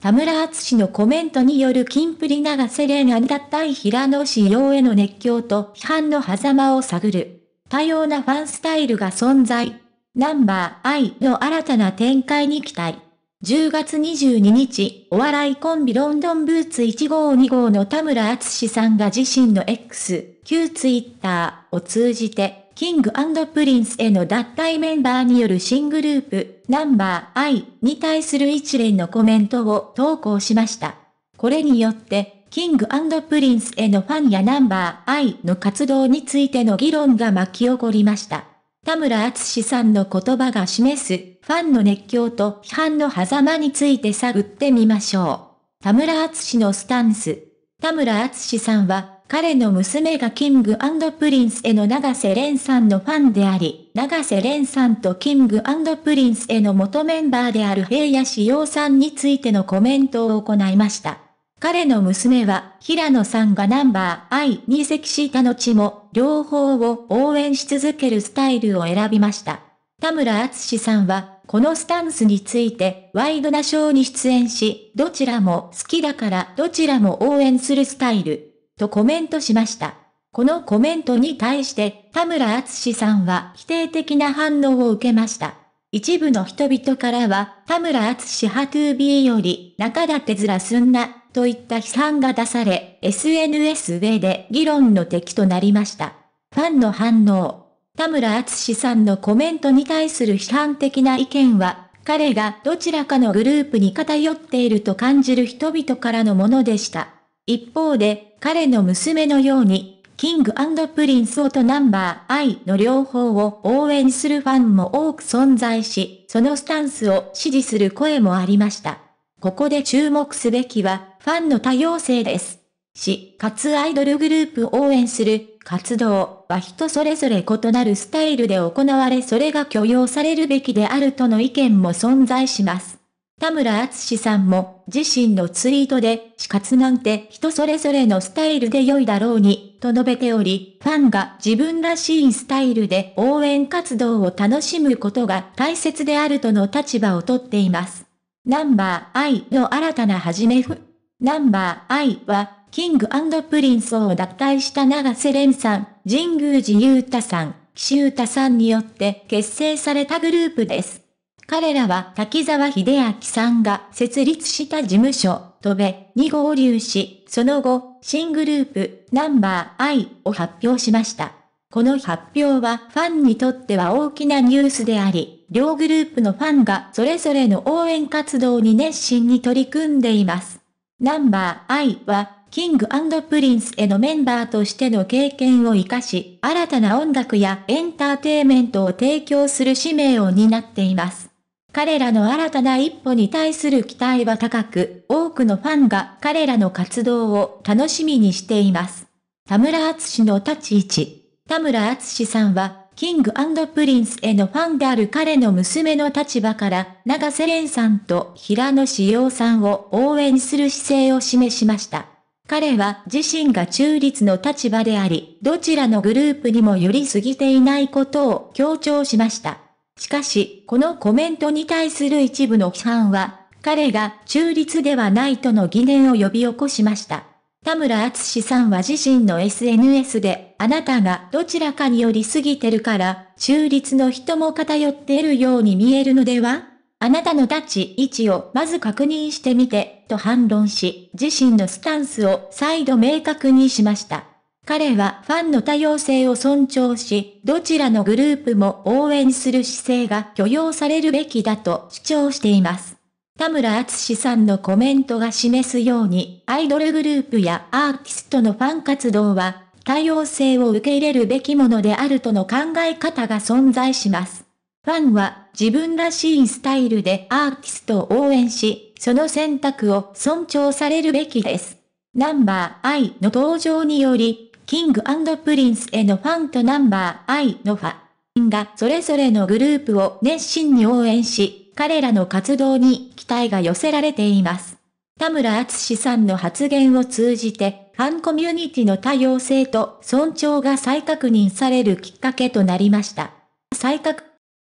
田村厚氏のコメントによる金プリ長瀬恋に脱退平野仕様への熱狂と批判の狭間を探る。多様なファンスタイルが存在。ナンバーイの新たな展開に期待。10月22日、お笑いコンビロンドンブーツ1号2号の田村厚さんが自身の X、旧ツイッターを通じて、キングプリンスへの脱退メンバーによる新グループ、ナンバー I に対する一連のコメントを投稿しました。これによって、キングプリンスへのファンやナンバー I の活動についての議論が巻き起こりました。田村厚さんの言葉が示す、ファンの熱狂と批判の狭間について探ってみましょう。田村厚のスタンス。田村厚さんは、彼の娘がキングプリンスへの長瀬廉さんのファンであり、長瀬廉さんとキングプリンスへの元メンバーである平野志陽さんについてのコメントを行いました。彼の娘は、平野さんがナンバー I に移籍した後も、両方を応援し続けるスタイルを選びました。田村厚さんは、このスタンスについて、ワイドなショーに出演し、どちらも好きだからどちらも応援するスタイル。とコメントしました。このコメントに対して田村厚さんは否定的な反応を受けました。一部の人々からは田村厚派 2B より中てずらすんなといった批判が出され SNS 上で議論の敵となりました。ファンの反応。田村厚さんのコメントに対する批判的な意見は彼がどちらかのグループに偏っていると感じる人々からのものでした。一方で、彼の娘のように、キングプリンスオとナンバーアイの両方を応援するファンも多く存在し、そのスタンスを支持する声もありました。ここで注目すべきは、ファンの多様性です。し、かつアイドルグループを応援する活動は人それぞれ異なるスタイルで行われそれが許容されるべきであるとの意見も存在します。田村厚さんも自身のツイートで死活なんて人それぞれのスタイルで良いだろうにと述べており、ファンが自分らしいスタイルで応援活動を楽しむことが大切であるとの立場をとっています。ナンバーアイの新たな始めふ。ナンバーアイは、キングプリンスを脱退した長瀬廉さん、神宮寺勇太さん、岸優太さんによって結成されたグループです。彼らは滝沢秀明さんが設立した事務所、とべに合流し、その後、新グループ、ナンバー I を発表しました。この発表はファンにとっては大きなニュースであり、両グループのファンがそれぞれの応援活動に熱心に取り組んでいます。ナンバー I は、キングプリンスへのメンバーとしての経験を活かし、新たな音楽やエンターテイメントを提供する使命を担っています。彼らの新たな一歩に対する期待は高く、多くのファンが彼らの活動を楽しみにしています。田村厚の立ち位置。田村厚さんは、キングプリンスへのファンである彼の娘の立場から、長瀬廉さんと平野志陽さんを応援する姿勢を示しました。彼は自身が中立の立場であり、どちらのグループにも寄りすぎていないことを強調しました。しかし、このコメントに対する一部の批判は、彼が中立ではないとの疑念を呼び起こしました。田村厚さんは自身の SNS で、あなたがどちらかによりすぎてるから、中立の人も偏っているように見えるのではあなたの立ち位置をまず確認してみて、と反論し、自身のスタンスを再度明確にしました。彼はファンの多様性を尊重し、どちらのグループも応援する姿勢が許容されるべきだと主張しています。田村厚さんのコメントが示すように、アイドルグループやアーティストのファン活動は、多様性を受け入れるべきものであるとの考え方が存在します。ファンは自分らしいスタイルでアーティストを応援し、その選択を尊重されるべきです。ナンバー I の登場により、キングプリンスへのファンとナンバー I のファンがそれぞれのグループを熱心に応援し、彼らの活動に期待が寄せられています。田村厚さんの発言を通じて、ファンコミュニティの多様性と尊重が再確認されるきっかけとなりました。再確